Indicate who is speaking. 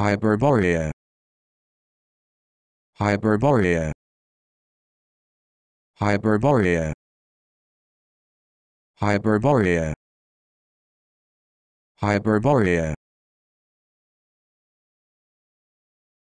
Speaker 1: Hyperborea Hyperborea Hyperborea Hyperborea Hyperborea